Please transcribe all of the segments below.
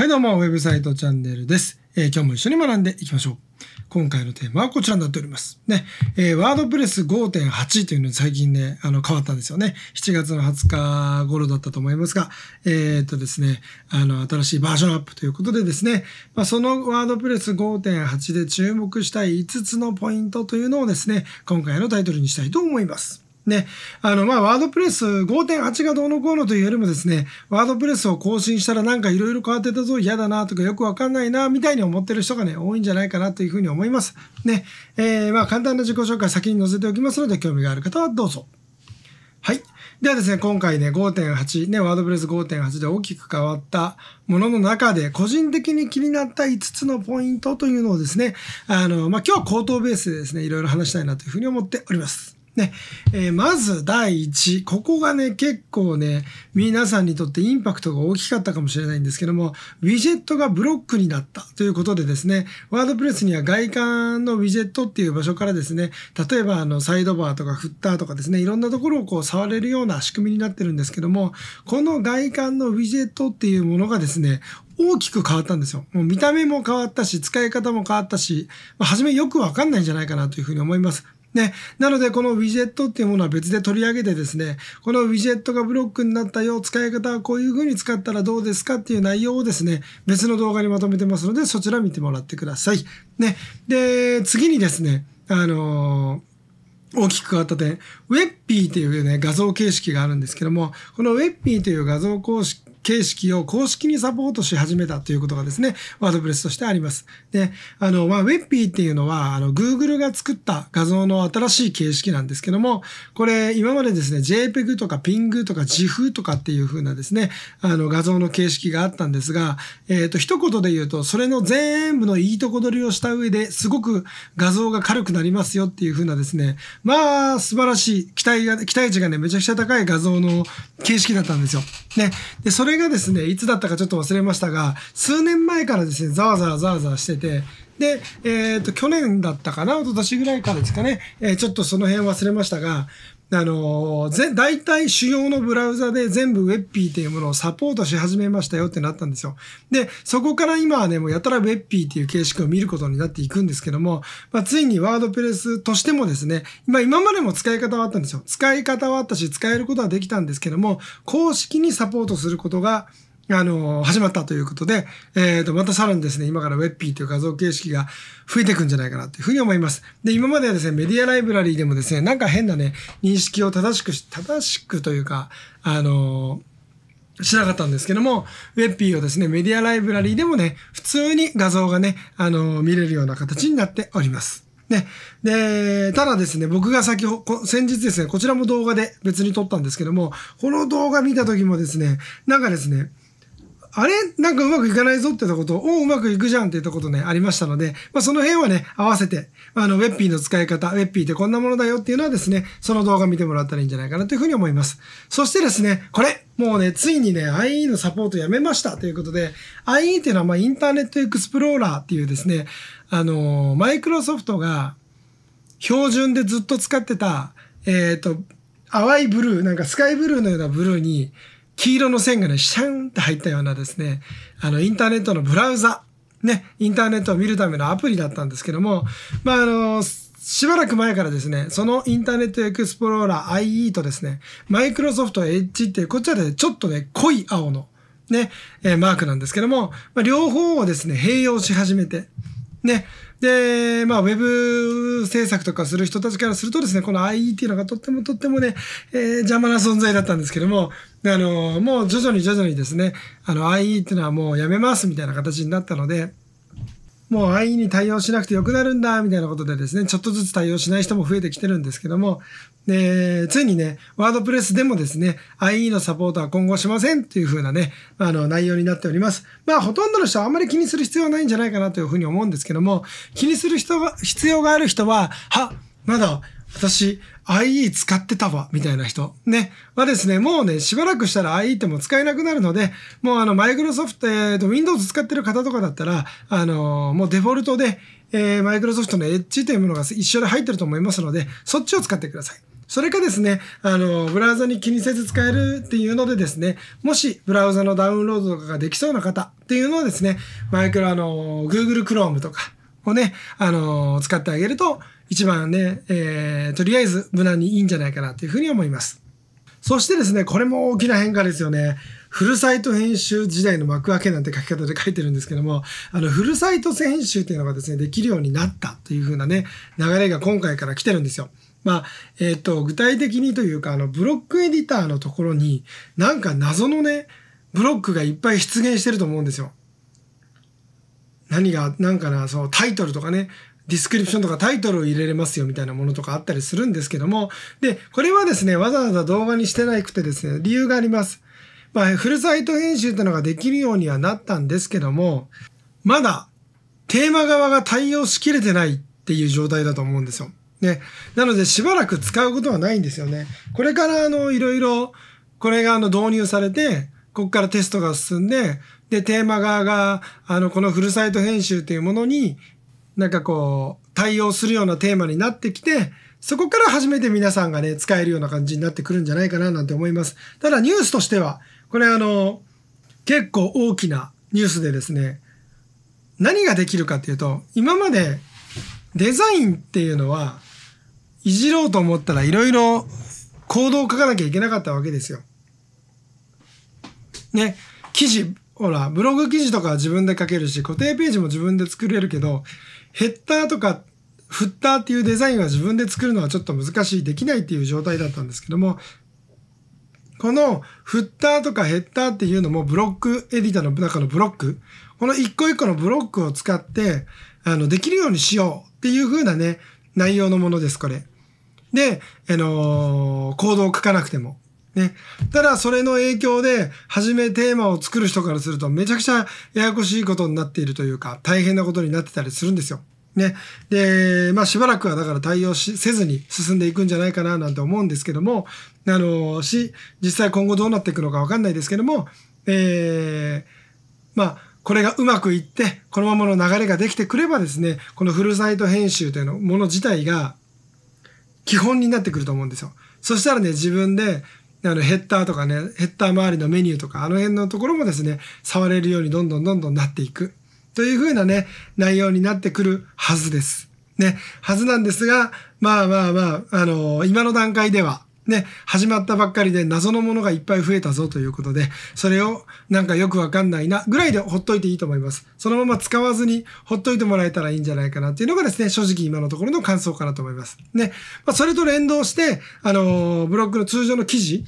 はいどうも、ウェブサイトチャンネルです。えー、今日も一緒に学んでいきましょう。今回のテーマはこちらになっております。ね、えー、ワードプレス5.8というのに最近ね、あの変わったんですよね。7月の20日頃だったと思いますが、えー、っとですね、あの、新しいバージョンアップということでですね、まあ、そのワードプレス5.8で注目したい5つのポイントというのをですね、今回のタイトルにしたいと思います。ね、あの、まワードプレス5.8がどうのこうのというよりもですね、ワードプレスを更新したらなんかいろいろ変わってたぞ、嫌だなとかよくわかんないな、みたいに思ってる人がね、多いんじゃないかなというふうに思います。ね、えー、ま簡単な自己紹介先に載せておきますので、興味がある方はどうぞ。はい。ではですね、今回ね、5.8、ね、ワードプレス5.8で大きく変わったものの中で、個人的に気になった5つのポイントというのをですね、あの、まあ、今日は口頭ベースでですね、いろいろ話したいなというふうに思っております。で、えー、まず第一、ここがね、結構ね、皆さんにとってインパクトが大きかったかもしれないんですけども、ウィジェットがブロックになったということでですね、ワードプレスには外観のウィジェットっていう場所からですね、例えばあのサイドバーとかフッターとかですね、いろんなところをこう触れるような仕組みになってるんですけども、この外観のウィジェットっていうものがですね、大きく変わったんですよ。もう見た目も変わったし、使い方も変わったし、まあ、初めよくわかんないんじゃないかなというふうに思います。ね、なので、このウィジェットっていうものは別で取り上げてですね、このウィジェットがブロックになったよ、使い方はこういう風に使ったらどうですかっていう内容をですね、別の動画にまとめてますので、そちら見てもらってください。ね、で、次にですね、あのー大きく変わった点、ウェッピーという、ね、画像形式があるんですけども、このウェッピーという画像公式形式を公式にサポートし始めたということがですね、ワードプレスとしてあります。で、あの、まあ、ェッピーっていうのは、あの、Google が作った画像の新しい形式なんですけども、これ、今までですね、JPEG とか PING とか GIF とかっていう風なですね、あの、画像の形式があったんですが、えっ、ー、と、一言で言うと、それの全部のいいとこ取りをした上で、すごく画像が軽くなりますよっていう風なですね、まあ、素晴らしい、期待が、期待値がね、めちゃくちゃ高い画像の形式だったんですよ。ね。で、それれがですね、いつだったかちょっと忘れましたが、数年前からですね、ざわざわざわざわしてて、で、えっ、ー、と、去年だったかな、ととしぐらいからですかね、えー、ちょっとその辺忘れましたが、あのぜ、大体主要のブラウザで全部 WebP というものをサポートし始めましたよってなったんですよ。で、そこから今はね、もうやたら WebP っていう形式を見ることになっていくんですけども、まあ、ついにワードプレスとしてもですね、まあ、今までも使い方はあったんですよ。使い方はあったし、使えることはできたんですけども、公式にサポートすることがあの、始まったということで、えっ、ー、と、またさらにですね、今から WebP という画像形式が増えていくんじゃないかなというふうに思います。で、今まではですね、メディアライブラリーでもですね、なんか変なね、認識を正しくし、正しくというか、あの、しなかったんですけども、WebP をですね、メディアライブラリーでもね、普通に画像がね、あの、見れるような形になっております。ね。で、ただですね、僕が先ほ、先日ですね、こちらも動画で別に撮ったんですけども、この動画見た時もですね、なんかですね、あれなんかうまくいかないぞってたことをうまくいくじゃんって言ったことね、ありましたので、まあ、その辺はね、合わせて、あの、ウェッピーの使い方、ウェッピーってこんなものだよっていうのはですね、その動画見てもらったらいいんじゃないかなというふうに思います。そしてですね、これ、もうね、ついにね、IE のサポートやめましたということで、IE っていうのは、まあ、インターネットエクスプローラーっていうですね、あの、マイクロソフトが標準でずっと使ってた、えっ、ー、と、淡いブルー、なんかスカイブルーのようなブルーに、黄色の線がね、シャンって入ったようなですね、あの、インターネットのブラウザ、ね、インターネットを見るためのアプリだったんですけども、まあ、あの、しばらく前からですね、そのインターネットエクスプローラー IE とですね、マイクロソフト Edge ってこっこちらでちょっとね、濃い青の、ね、えマークなんですけども、まあ、両方をですね、併用し始めて、ね、で、まあ、ウェブ制作とかする人たちからするとですね、この IE っていうのがとってもとってもね、えー、邪魔な存在だったんですけども、あの、もう徐々に徐々にですね、あの IE っていうのはもうやめますみたいな形になったので、もう IE に対応しなくてよくなるんだ、みたいなことでですね、ちょっとずつ対応しない人も増えてきてるんですけども、で、ついにね、ワードプレスでもですね、IE のサポートは今後しませんというふうなね、あの、内容になっております。まあ、ほとんどの人はあんまり気にする必要はないんじゃないかなというふうに思うんですけども、気にする人が、必要がある人は、は、まだ、私、IE 使ってたわ、みたいな人、ね、はですね、もうね、しばらくしたら IE ってもう使えなくなるので、もうあの、マイクロソフト、えっ、と、Windows 使ってる方とかだったら、あのもうデフォルトで、えー、マイクロソフトの Edge というものが一緒で入ってると思いますので、そっちを使ってください。それかですね、あの、ブラウザに気にせず使えるっていうのでですね、もしブラウザのダウンロードとかができそうな方っていうのはですね、マイクロ、あの、Google Chrome とか、をね、あのー、使ってあげると、一番ね、えー、とりあえず無難にいいんじゃないかなというふうに思います。そしてですね、これも大きな変化ですよね。フルサイト編集時代の幕開けなんて書き方で書いてるんですけども、あの、フルサイト編集っていうのがですね、できるようになったというふうなね、流れが今回から来てるんですよ。まあ、えっ、と、具体的にというか、あの、ブロックエディターのところに、なんか謎のね、ブロックがいっぱい出現してると思うんですよ。何が、なんかな、そう、タイトルとかね、ディスクリプションとかタイトルを入れれますよみたいなものとかあったりするんですけども、で、これはですね、わざわざ動画にしてなくてですね、理由があります。まあ、フルサイト編集ってのができるようにはなったんですけども、まだテーマ側が対応しきれてないっていう状態だと思うんですよ。ね。なので、しばらく使うことはないんですよね。これから、あの、いろいろ、これが、あの、導入されて、ここからテストが進んで、で、テーマ側が、あの、このフルサイト編集というものに、なんかこう、対応するようなテーマになってきて、そこから初めて皆さんがね、使えるような感じになってくるんじゃないかななんて思います。ただニュースとしては、これあの、結構大きなニュースでですね、何ができるかっていうと、今までデザインっていうのは、いじろうと思ったらいろいろ行動を書かなきゃいけなかったわけですよ。ね、記事ほら、ブログ記事とかは自分で書けるし、固定ページも自分で作れるけど、ヘッダーとかフッターっていうデザインは自分で作るのはちょっと難しい、できないっていう状態だったんですけども、このフッターとかヘッダーっていうのもブロックエディターの中のブロック、この一個一個のブロックを使って、あの、できるようにしようっていう風なね、内容のものです、これ。で、あのー、コードを書かなくても。ね。ただ、それの影響で、初めテーマを作る人からすると、めちゃくちゃややこしいことになっているというか、大変なことになってたりするんですよ。ね。で、まあ、しばらくはだから対応しせずに進んでいくんじゃないかななんて思うんですけども、あの、し、実際今後どうなっていくのかわかんないですけども、えー、まあ、これがうまくいって、このままの流れができてくればですね、このフルサイト編集というのもの自体が基本になってくると思うんですよ。そしたらね、自分であのヘッダーとかね、ヘッダー周りのメニューとか、あの辺のところもですね、触れるようにどんどんどんどんなっていく。というふうなね、内容になってくるはずです。ね、はずなんですが、まあまあまあ、あのー、今の段階では、ね、始まったばっかりで謎のものがいっぱい増えたぞということで、それをなんかよくわかんないなぐらいでほっといていいと思います。そのまま使わずにほっといてもらえたらいいんじゃないかなっていうのがですね、正直今のところの感想かなと思います。ね、まあ、それと連動して、あのー、ブロックの通常の記事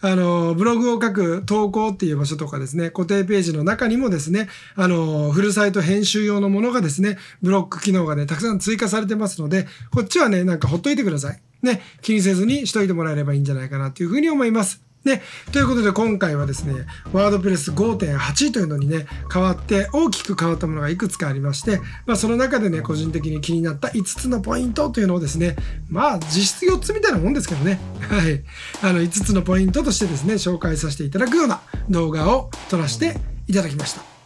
あの、ブログを書く投稿っていう場所とかですね、固定ページの中にもですね、あの、フルサイト編集用のものがですね、ブロック機能がね、たくさん追加されてますので、こっちはね、なんかほっといてください。ね、気にせずにしといてもらえればいいんじゃないかなというふうに思います。ね、ということで今回はですね、ワードプレス5.8というのにね、変わって、大きく変わったものがいくつかありまして、まあ、その中でね、個人的に気になった5つのポイントというのをですね、まあ、実質4つみたいなもんですけどね、はい、あの5つのポイントとしてですね、紹介させていただくような動画を撮らせていただきました。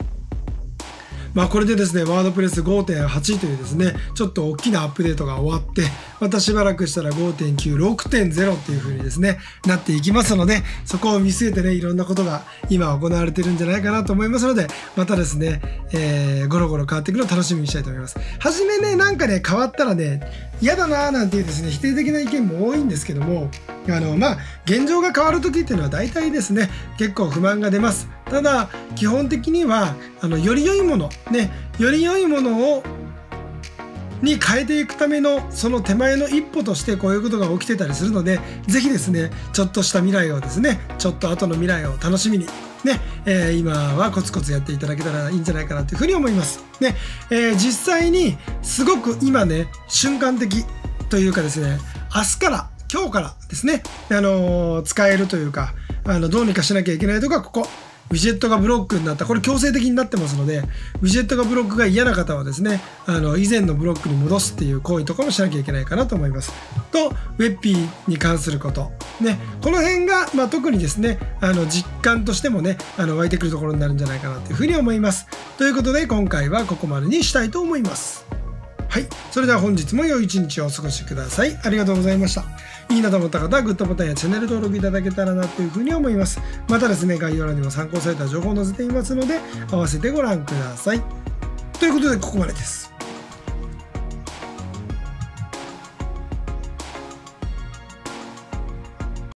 まあ、これでですね、ワードプレス5.8というですね、ちょっと大きなアップデートが終わって、またしばらくしたら5.9、6.0っていう風にですね、なっていきますので、そこを見据えてね、いろんなことが今行われてるんじゃないかなと思いますので、またですね、えー、ゴロゴロ変わってくるのを楽しみにしたいと思います。はじめね、なんかね、変わったらね、嫌だなーなんていうですね、否定的な意見も多いんですけども、あの、まあ、現状が変わる時っていうのは大体ですね、結構不満が出ます。ただ基本的にはあのより良いものねより良いものをに変えていくためのその手前の一歩としてこういうことが起きてたりするので是非ですねちょっとした未来をですねちょっと後の未来を楽しみにね、えー、今はコツコツやっていただけたらいいんじゃないかなというふうに思います。ね、えー、実際にすごく今ね、瞬間的というかですね、明日から、今日からですね、あのー、使えるというか、あの、どうにかしなきゃいけないとか、ここ、ウィジェットがブロックになった、これ強制的になってますので、ウィジェットがブロックが嫌な方はですね、あの、以前のブロックに戻すっていう行為とかもしなきゃいけないかなと思います。と、ウェッピーに関すること。ね、この辺が、まあ、特にですね、あの、実感としてもね、あの、湧いてくるところになるんじゃないかなというふうに思います。ということで、今回はここまでにしたいと思います。はい。それでは本日も良い一日をお過ごしください。ありがとうございました。いいなと思った方はグッドボタンやチャンネル登録いただけたらなというふうに思います。またですね、概要欄にも参考された情報を載せていますので、合わせてご覧ください。ということで、ここまでです。